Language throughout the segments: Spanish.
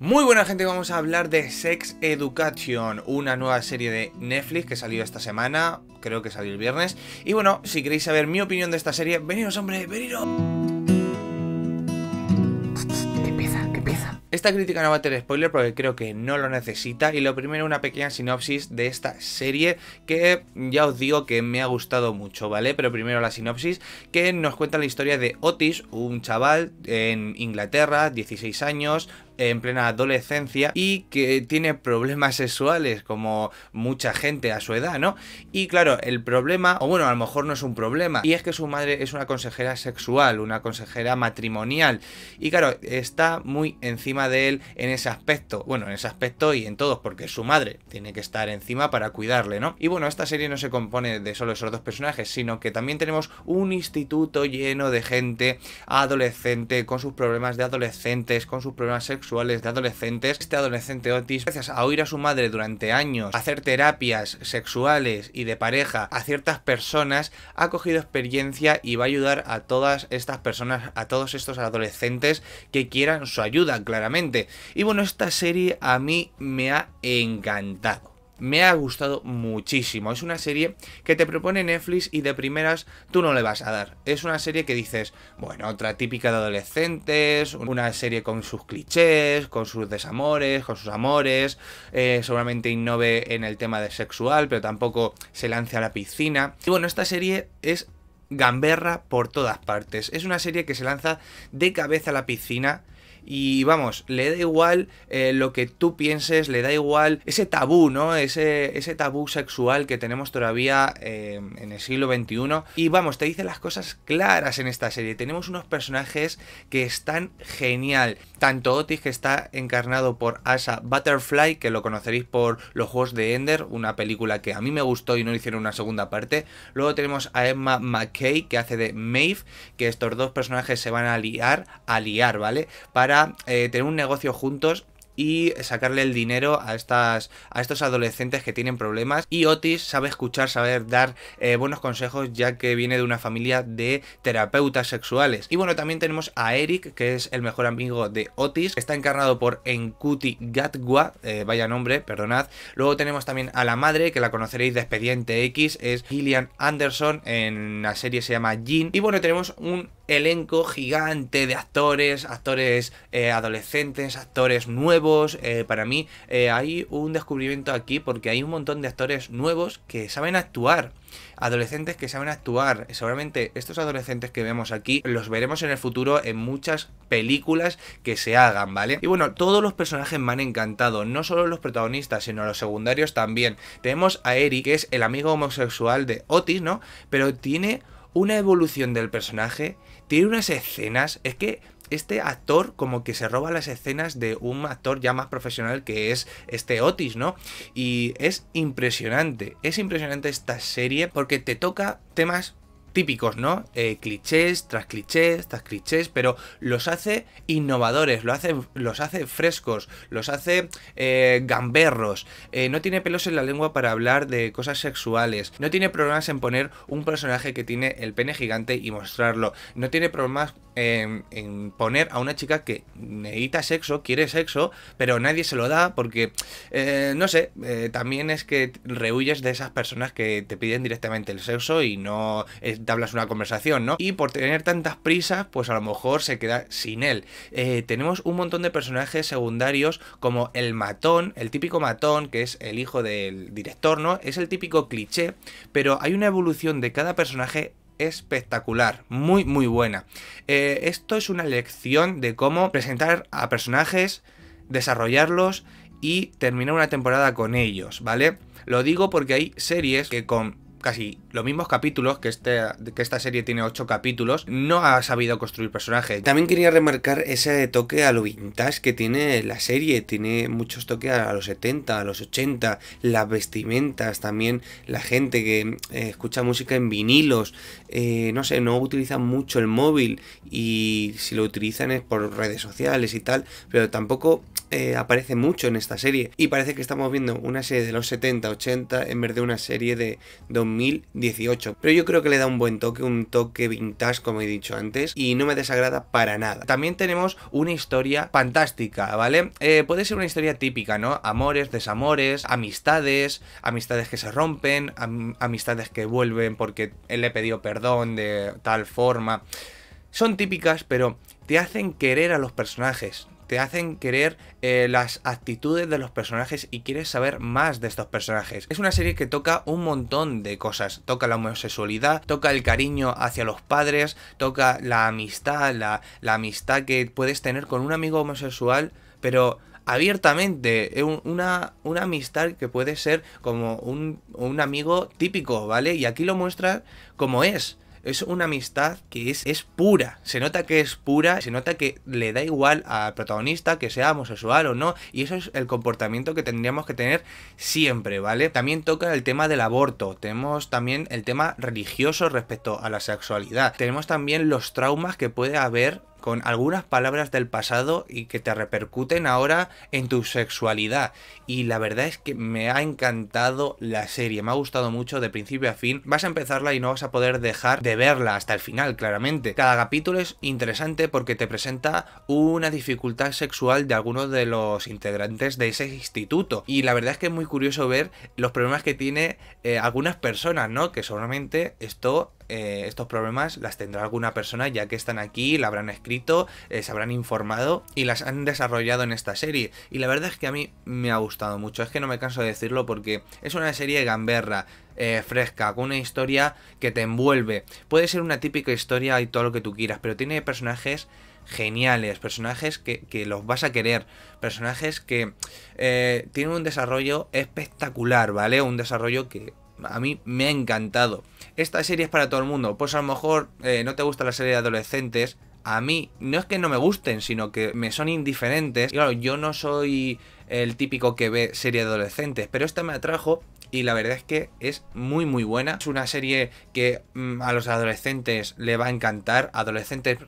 Muy buena gente, vamos a hablar de Sex Education, una nueva serie de Netflix que salió esta semana, creo que salió el viernes. Y bueno, si queréis saber mi opinión de esta serie, veniros hombre, veniros. empieza, que empieza. Esta crítica no va a tener spoiler porque creo que no lo necesita y lo primero una pequeña sinopsis de esta serie que ya os digo que me ha gustado mucho, ¿vale? Pero primero la sinopsis que nos cuenta la historia de Otis, un chaval en Inglaterra, 16 años, en plena adolescencia y que tiene problemas sexuales como mucha gente a su edad, ¿no? Y claro, el problema, o bueno, a lo mejor no es un problema, y es que su madre es una consejera sexual, una consejera matrimonial, y claro, está muy encima de él en ese aspecto, bueno, en ese aspecto y en todos, porque su madre tiene que estar encima para cuidarle, ¿no? Y bueno, esta serie no se compone de solo esos dos personajes, sino que también tenemos un instituto lleno de gente adolescente, con sus problemas de adolescentes, con sus problemas sexuales, de adolescentes, este adolescente Otis, gracias a oír a su madre durante años hacer terapias sexuales y de pareja a ciertas personas, ha cogido experiencia y va a ayudar a todas estas personas, a todos estos adolescentes que quieran su ayuda, claramente. Y bueno, esta serie a mí me ha encantado me ha gustado muchísimo. Es una serie que te propone Netflix y de primeras tú no le vas a dar. Es una serie que dices, bueno, otra típica de adolescentes, una serie con sus clichés, con sus desamores, con sus amores, eh, seguramente innove en el tema de sexual, pero tampoco se lance a la piscina. Y bueno, esta serie es gamberra por todas partes. Es una serie que se lanza de cabeza a la piscina y vamos, le da igual eh, lo que tú pienses, le da igual ese tabú, ¿no? Ese, ese tabú sexual que tenemos todavía eh, en el siglo XXI. Y vamos, te dice las cosas claras en esta serie. Tenemos unos personajes que están genial. Tanto Otis, que está encarnado por Asa Butterfly, que lo conoceréis por los juegos de Ender, una película que a mí me gustó y no hicieron una segunda parte. Luego tenemos a Emma McKay, que hace de Maeve, que estos dos personajes se van a liar, a liar, ¿vale? Para eh, tener un negocio juntos y sacarle el dinero a, estas, a estos adolescentes que tienen problemas. Y Otis sabe escuchar, saber dar eh, buenos consejos, ya que viene de una familia de terapeutas sexuales. Y bueno, también tenemos a Eric, que es el mejor amigo de Otis, está encarnado por Enkuti Gatwa, eh, vaya nombre, perdonad. Luego tenemos también a la madre, que la conoceréis de Expediente X, es Gillian Anderson, en la serie se llama Jean. Y bueno, tenemos un elenco gigante de actores, actores eh, adolescentes, actores nuevos. Eh, para mí eh, hay un descubrimiento aquí porque hay un montón de actores nuevos que saben actuar. Adolescentes que saben actuar. Seguramente estos adolescentes que vemos aquí los veremos en el futuro en muchas películas que se hagan, ¿vale? Y bueno, todos los personajes me han encantado, no solo los protagonistas, sino los secundarios también. Tenemos a Eric, que es el amigo homosexual de Otis, ¿no? Pero tiene una evolución del personaje, tiene unas escenas, es que este actor como que se roba las escenas de un actor ya más profesional que es este Otis, ¿no? Y es impresionante, es impresionante esta serie porque te toca temas típicos, ¿no? Eh, clichés, tras clichés, tras clichés, pero los hace innovadores, los hace frescos, los hace eh, gamberros, eh, no tiene pelos en la lengua para hablar de cosas sexuales, no tiene problemas en poner un personaje que tiene el pene gigante y mostrarlo, no tiene problemas en, poner a una chica que necesita sexo, quiere sexo, pero nadie se lo da porque, eh, no sé, eh, también es que rehuyes de esas personas que te piden directamente el sexo y no eh, te hablas una conversación, ¿no? Y por tener tantas prisas, pues a lo mejor se queda sin él. tenemos un montón de personajes secundarios como el matón, el típico matón que es el hijo del director, ¿no? Es el típico cliché, pero hay una evolución de cada personaje espectacular, muy muy buena. Eh, esto es una lección de cómo presentar a personajes, desarrollarlos y terminar una temporada con ellos, ¿vale? Lo digo porque hay series que con casi los mismos capítulos, que, este, que esta serie tiene 8 capítulos, no ha sabido construir personajes. También quería remarcar ese toque a lo vintage que tiene la serie, tiene muchos toques a los 70, a los 80, las vestimentas, también la gente que eh, escucha música en vinilos, eh, no sé, no utilizan mucho el móvil y si lo utilizan es por redes sociales y tal, pero tampoco eh, aparece mucho en esta serie. Y parece que estamos viendo una serie de los 70, 80 en vez de una serie de 2000 18. Pero yo creo que le da un buen toque, un toque vintage, como he dicho antes, y no me desagrada para nada. También tenemos una historia fantástica, ¿vale? Eh, puede ser una historia típica, ¿no? Amores, desamores, amistades, amistades que se rompen, amistades que vuelven porque él le pidió perdón de tal forma. Son típicas, pero te hacen querer a los personajes te hacen querer eh, las actitudes de los personajes y quieres saber más de estos personajes. Es una serie que toca un montón de cosas. Toca la homosexualidad, toca el cariño hacia los padres, toca la amistad, la, amistad que puedes tener con un amigo homosexual, pero abiertamente, eh, una, una, amistad que puede ser como un, un, amigo típico, ¿vale? Y aquí lo muestra como es es una amistad que es, es pura. Se nota que es pura, se nota que le da igual al protagonista que sea homosexual o no. Y eso es el comportamiento que tendríamos que tener siempre, ¿vale? También toca el tema del aborto. Tenemos también el tema religioso respecto a la sexualidad. Tenemos también los traumas que puede haber con algunas palabras del pasado y que te repercuten ahora en tu sexualidad. Y la verdad es que me ha encantado la serie, me ha gustado mucho de principio a fin. Vas a empezarla y no vas a poder dejar de verla hasta el final, claramente. Cada capítulo es interesante porque te presenta una dificultad sexual de algunos de los integrantes de ese instituto. Y la verdad es que es muy curioso ver los problemas que tiene eh, algunas personas, ¿no? Que solamente esto eh, estos problemas las tendrá alguna persona ya que están aquí, la habrán escrito, eh, se habrán informado y las han desarrollado en esta serie. Y la verdad es que a mí me ha gustado mucho, es que no me canso de decirlo porque es una serie gamberra. Eh, fresca, con una historia que te envuelve. Puede ser una típica historia y todo lo que tú quieras, pero tiene personajes geniales, personajes que, los vas a querer, personajes que tienen un desarrollo espectacular, ¿vale? Un desarrollo que a mí me ha encantado. Esta serie es para todo el mundo. Pues a lo mejor eh, no te gusta la serie de adolescentes. A mí no es que no me gusten, sino que me son indiferentes. Y claro, yo no soy el típico que ve serie de adolescentes, pero esta me atrajo y la verdad es que es muy muy buena. Es una serie que mm, a los adolescentes le va a encantar, adolescentes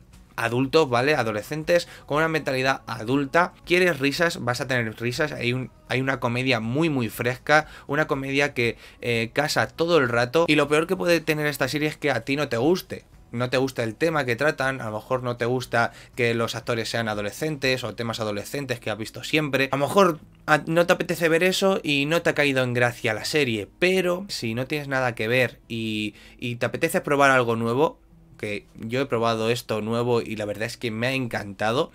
adultos, ¿vale? Adolescentes, con una mentalidad adulta. ¿Quieres risas? Vas a tener risas. Hay, una comedia muy, muy fresca, una comedia que eh, casa todo el rato. Y lo peor que puede tener esta serie es que a ti no te guste no te gusta el tema que tratan, a lo mejor no te gusta que los actores sean adolescentes o temas adolescentes que has visto siempre, a lo mejor no te apetece ver eso y no te ha caído en gracia la serie, pero si no tienes nada que ver y, y te apetece probar algo nuevo, que yo he probado esto nuevo y la verdad es que me ha encantado,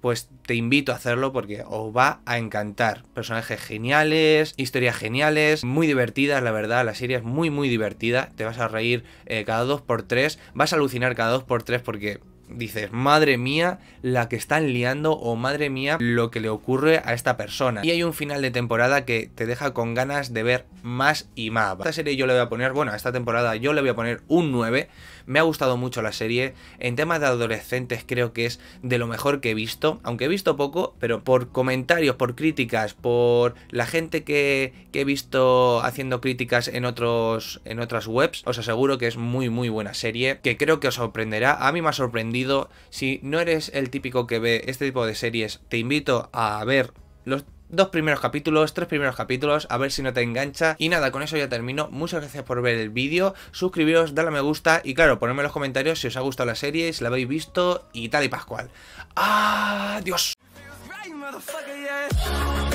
pues te invito a hacerlo porque os va a encantar. Personajes geniales, historias geniales, muy divertidas, la verdad, la serie es muy muy divertida, te vas a reír eh, cada 2x3, vas a alucinar cada 2x3 porque dices, madre mía, la que están liando o madre mía, lo que le ocurre a esta persona. Y hay un final de temporada que te deja con ganas de ver más y más. Esta serie yo le voy a poner, bueno, a esta temporada yo le voy a poner un 9, me ha gustado mucho la serie. En temas de adolescentes creo que es de lo mejor que he visto. Aunque he visto poco, pero por comentarios, por críticas, por la gente que, he visto haciendo críticas en, otros, en otras webs, os aseguro que es muy, muy buena serie. Que creo que os sorprenderá. A mí me ha sorprendido. Si no eres el típico que ve este tipo de series, te invito a ver los dos primeros capítulos, tres primeros capítulos, a ver si no te engancha. Y nada, con eso ya termino. Muchas gracias por ver el vídeo, suscribiros, dale a me gusta y claro, ponedme en los comentarios si os ha gustado la serie, si la habéis visto y tal y pascual. ¡Adiós! ¡Ah,